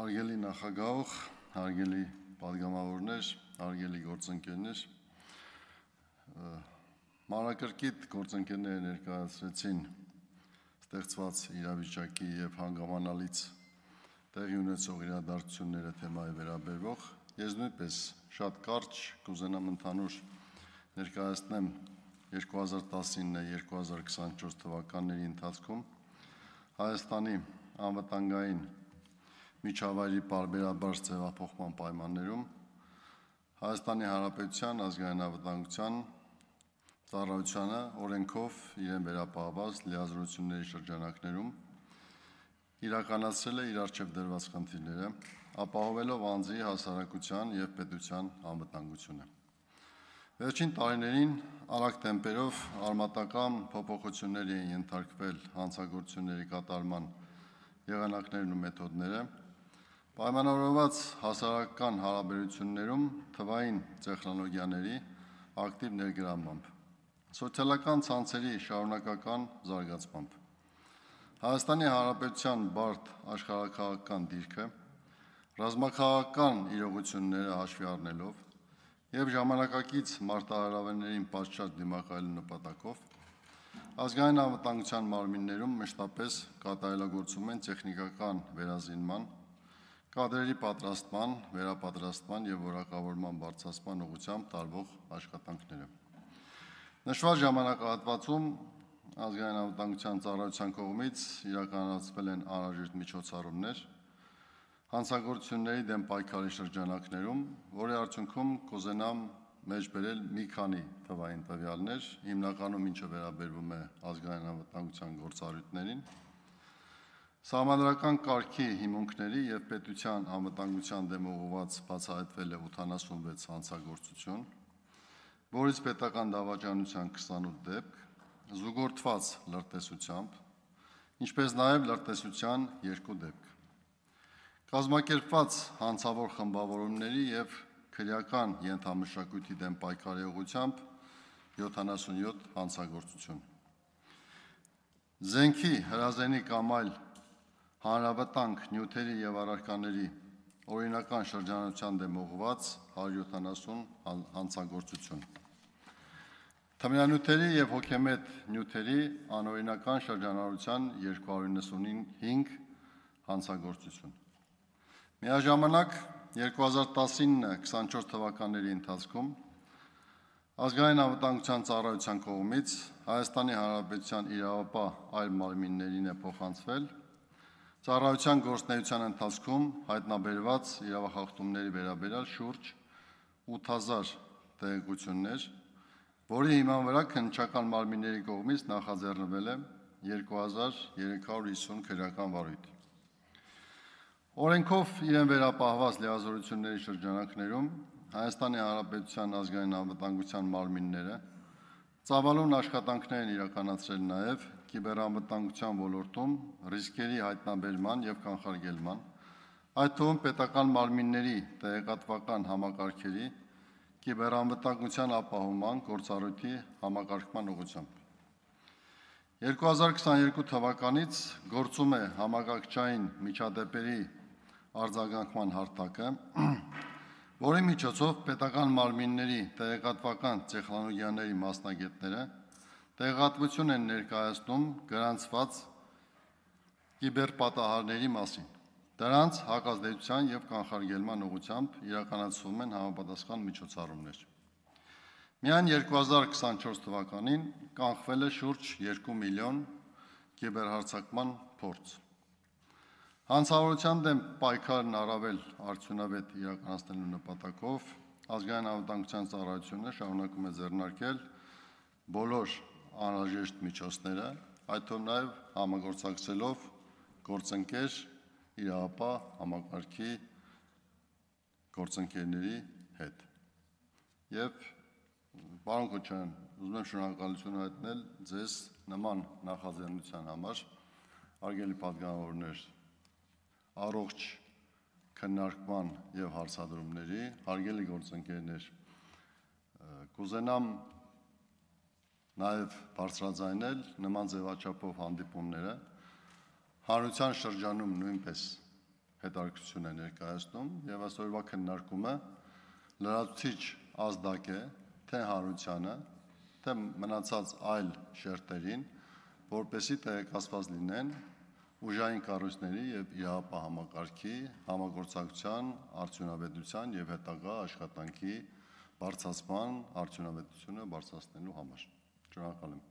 Հարգելի նախագահող, հարգելի падգամավորներ, հարգելի գործընկերներ, մանրակրկիտ գործընկերները ներկայացրեցին ստեղծված իրավիճակի եւ հանգամանալից տեղի ունեցող իրադարձությունները թեմայի վերաբերող ես նույնպես շատ կարճ կուզենամ ընդհանուր ներկայացնեմ 2019-2024 թվականների ընթացքում Հայաստանի անվտանգային միջավայրի բարբերաբար ձևափոխման պայմաններում Հայաստանի Հանրապետության ազգայնավտանգության ծառայությանը օրենքով իրեն վերապահված լիազորությունների շրջանակներում իրականացրել է իր արժեվ դրված խնդիրները, ապահովելով անձի հասարակության եւ պետության անվտանգությունը։ Վերջին տարիներին արագ տեմպերով արմատական փոփոխություններ են ենթարկվել հանցագործությունների կատարման եղանակներն ու մեթոդները, Պայմանավորված հասարակական հարաբերություններում թվային տեխնոլոգիաների ակտիվ ներգրավմամբ, սոցիալական ցանցերի շարունակական զարգացմամբ, Հայաստանի Հանրապետության բարդ աշխարհակաղական դիրքը, ռազմակաղական իրողությունները հաշվի առնելով և ժամանակակից մարտահրավերներին պատճառ դիմակայելու նպատակով ազգային անվտանգության մարմիններում մշտապես կատարելագործում են տեխնիկական վերազինման Կադրերի պատրաստման, վերապատրաստման եւ որակավորման բարձրացման ուղղությամբ տարվող աշխատանքները։ Նշված ժամանակահատվածում ազգային անվտանգության ծառայության կողմից իրականացվել են անհրաժեշտ միջոցառումներ հանցագործությունների դեմ պայքարի շրջանակներում, որի արդյունքում կուզենամ մեջբերել մի քանի թվային տվյալներ, հիմնականում ինչը վերաբերվում է ազգային անվտանգության գործառույթներին, Սահմանրական կարգի հիմունքների եւ պետության անվտանգության դեմ ուղղված բացահայտվել է 86 հանցագործություն, որից պետական դավաճանության 28 դեպք, զուգորդված լրտեսությամբ, ինչպես նաեւ լրտեսության 2 դեպք։ Կազմակերպված հանցավոր խմբավորումների եւ քրեական ենթամշակույթի դեմ պայքարի ուղղությամբ 77 հանցագործություն։ Զենքի հրազենի կամ այլ հանրավտանգ նյութերի եւ առարկաների օրինական շրջանության դեմ ուղղված 170 հանցագործություն։ Թմրանյութերի եւ հոգեմետ նյութերի անօրինական շրջանառության 295 հանցագործություն։ Միաժամանակ 2019-24 թվականների ընթացքում ազգային անվտանգության ծառայության կողմից Հայաստանի Հանրապետության իրավապահ այլ մարմիններին է փոխանցվել 1 Ծառայության գործնեության ընթացքում հայտնաբերված իրավախախտումների վերաբերյալ շուրջ 8000 տեղեկություններ, որի հիման վրա քննչական մարմինների կողմից նախաձեռնվել է 2350 քրական վարույթ։ Օրենքով իրեն վերապահված լիազորությունների շրջանակներում Հայաստանի Հանրապետության ազգային անվտանգության մարմինները Ծավալուն աշխատանքներ են իրականացրել նաև կիբերամտանգության ոլորտում ռիսկերի հայտնաբերման եւ կանխարգելման, այդ թվում պետական մարմինների տեղեկատվական համակարգերի կիբերամտանգության ապահովման գործառույթի համակարգման ուղղությամբ 2022 թվականից գործում է համագաղջային միջադեպերի արձագանքման հարթակը որի միջոցով պետական մարմինների տեղեկատվական տեխնոլոգիաների մասնագետները տեղեկատվություն են ներկայացնում գրանցված կիբերպատահարների մասին։ Դրանց հակազդեցության եւ կանխարգելման ուղղությամբ իրականացվում են համապատասխան միջոցառումներ։ Միայն 2024 թվականին կանխվել է շուրջ 2 միլիոն կիբերհարցակման փորձ։ Անցավորության դեմ պայքարն առավել արդյունավետ իրականացնելու նպատակով ազգային անվտանգության ծառայությունը շարունակում է ձեռնարկել բոլոր անհրաժեշտ միջոցները, այդ թվում նաև համագործակցելով գործընկեր իրապա համակարգի գործընկերների հետ։ Եվ պարոն Քոչյան, ուզում եմ շնորհակալություն հայտնել ձեզ նման նախաձեռնության համար, արգելի պատգամավորներ առողջ քննարկման եւ հարցադրումների հարգելի գործընկերներ կուզենամ նաեւ բարձրաձայնել նման ձևաչափով հանդիպումները հանրության շրջանում նույնպես հետարկություն է ներկայացնում եւ այսօրվա քննարկումը լրացուցիչ ազդակ է թե հանրությանը թե մնացած այլ շերտերին որպեսի տեղեկացված լինեն ուժային կառույցների եւ ԻՀՊ համակարգի համագործակցության արդյունավետության եւ հետագա աշխատանքի բարձրացման արդյունավետությունը բարձրացնելու համար։ Շնորհակալ եմ։